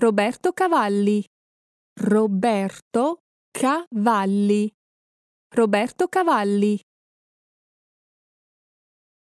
Roberto Cavalli. Roberto Cavalli. Roberto Cavalli.